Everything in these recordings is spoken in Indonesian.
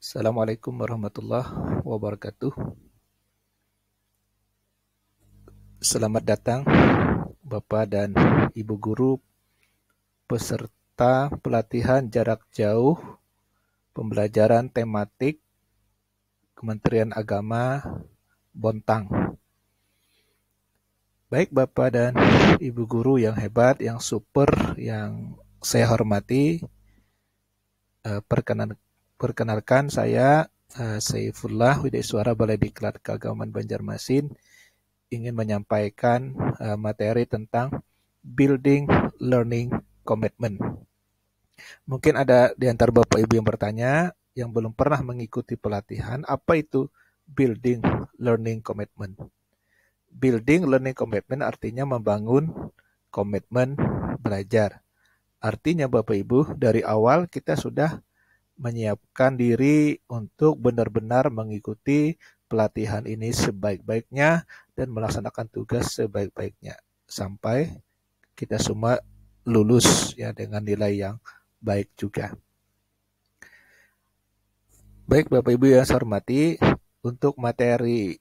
Assalamualaikum warahmatullahi wabarakatuh. Selamat datang Bapak dan Ibu guru peserta pelatihan jarak jauh pembelajaran tematik Kementerian Agama Bontang. Baik Bapak dan Ibu guru yang hebat, yang super, yang saya hormati, eh, perkenan Perkenalkan saya uh, Saifullah Suara Balai Diklat Keagamaan Banjarmasin ingin menyampaikan eh, materi tentang Building Learning Commitment. Mungkin ada di antara Bapak Ibu yang bertanya yang belum pernah mengikuti pelatihan, apa itu Building Learning Commitment? Building Learning Commitment artinya membangun komitmen belajar. Artinya Bapak Ibu, dari awal kita sudah menyiapkan diri untuk benar-benar mengikuti pelatihan ini sebaik-baiknya dan melaksanakan tugas sebaik-baiknya sampai kita semua lulus ya dengan nilai yang baik juga. Baik Bapak Ibu yang saya hormati, untuk materi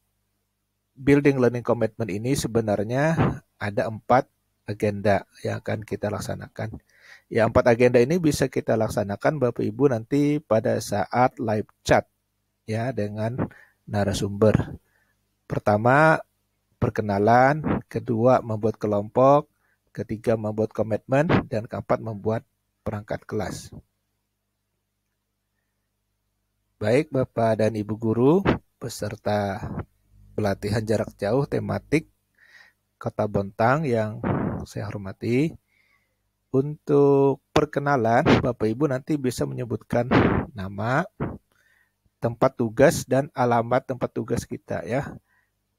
Building Learning Commitment ini sebenarnya ada empat agenda yang akan kita laksanakan. Ya, empat agenda ini bisa kita laksanakan Bapak Ibu nanti pada saat live chat ya dengan narasumber. Pertama, perkenalan, kedua membuat kelompok, ketiga membuat komitmen dan keempat membuat perangkat kelas. Baik Bapak dan Ibu guru peserta pelatihan jarak jauh tematik Kota Bontang yang saya hormati, untuk perkenalan Bapak Ibu nanti bisa menyebutkan nama, tempat tugas dan alamat tempat tugas kita ya.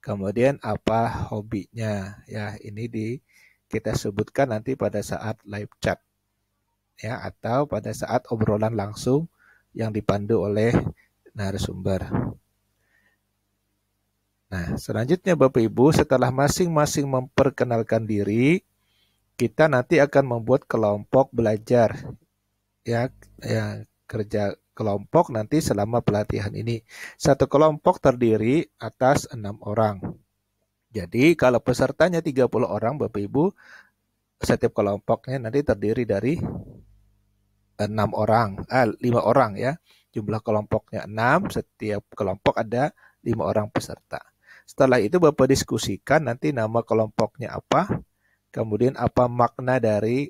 Kemudian apa hobinya ya ini di kita sebutkan nanti pada saat live chat ya atau pada saat obrolan langsung yang dipandu oleh narasumber. Nah, selanjutnya Bapak Ibu setelah masing-masing memperkenalkan diri, kita nanti akan membuat kelompok belajar ya ya kerja kelompok nanti selama pelatihan ini satu kelompok terdiri atas enam orang jadi kalau pesertanya 30 orang Bapak Ibu setiap kelompoknya nanti terdiri dari enam orang ah lima orang ya jumlah kelompoknya enam setiap kelompok ada lima orang peserta setelah itu Bapak diskusikan nanti nama kelompoknya apa Kemudian apa makna dari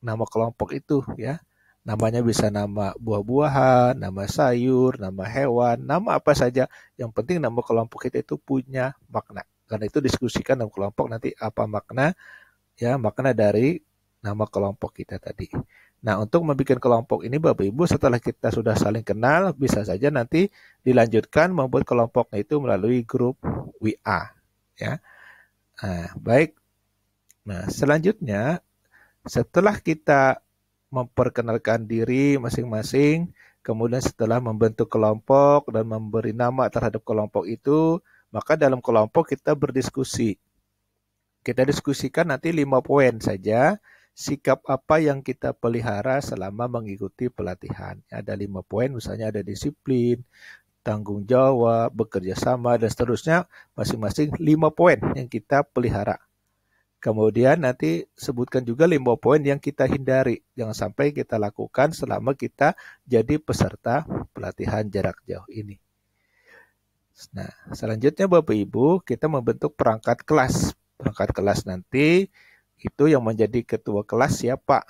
nama kelompok itu ya? Namanya bisa nama buah-buahan, nama sayur, nama hewan, nama apa saja. Yang penting nama kelompok kita itu punya makna. Karena itu diskusikan dalam kelompok nanti apa makna ya makna dari nama kelompok kita tadi. Nah, untuk membuat kelompok ini Bapak Ibu setelah kita sudah saling kenal bisa saja nanti dilanjutkan membuat kelompoknya itu melalui grup WA ya. Nah, baik Nah, selanjutnya setelah kita memperkenalkan diri masing-masing, kemudian setelah membentuk kelompok dan memberi nama terhadap kelompok itu, maka dalam kelompok kita berdiskusi. Kita diskusikan nanti lima poin saja, sikap apa yang kita pelihara selama mengikuti pelatihan. Ada lima poin, misalnya ada disiplin, tanggung jawab, bekerja sama, dan seterusnya. Masing-masing lima poin yang kita pelihara. Kemudian nanti sebutkan juga lima poin yang kita hindari. Jangan sampai kita lakukan selama kita jadi peserta pelatihan jarak jauh ini. Nah, selanjutnya Bapak Ibu, kita membentuk perangkat kelas. Perangkat kelas nanti itu yang menjadi ketua kelas siapa?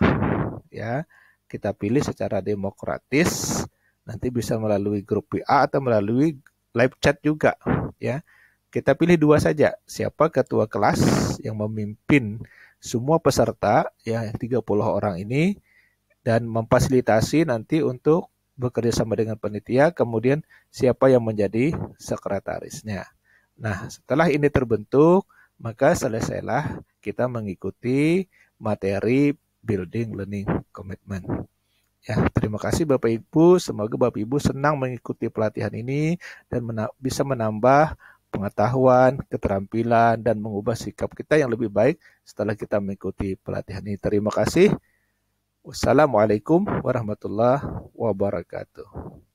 Ya, kita pilih secara demokratis. Nanti bisa melalui grup WA atau melalui live chat juga, ya kita pilih dua saja, siapa ketua kelas yang memimpin semua peserta ya 30 orang ini dan memfasilitasi nanti untuk bekerja sama dengan penitia, kemudian siapa yang menjadi sekretarisnya. Nah, setelah ini terbentuk, maka selesailah kita mengikuti materi building learning commitment. Ya, terima kasih Bapak Ibu. Semoga Bapak Ibu senang mengikuti pelatihan ini dan bisa menambah pengetahuan, keterampilan, dan mengubah sikap kita yang lebih baik setelah kita mengikuti pelatihan ini. Terima kasih. Wassalamualaikum warahmatullahi wabarakatuh.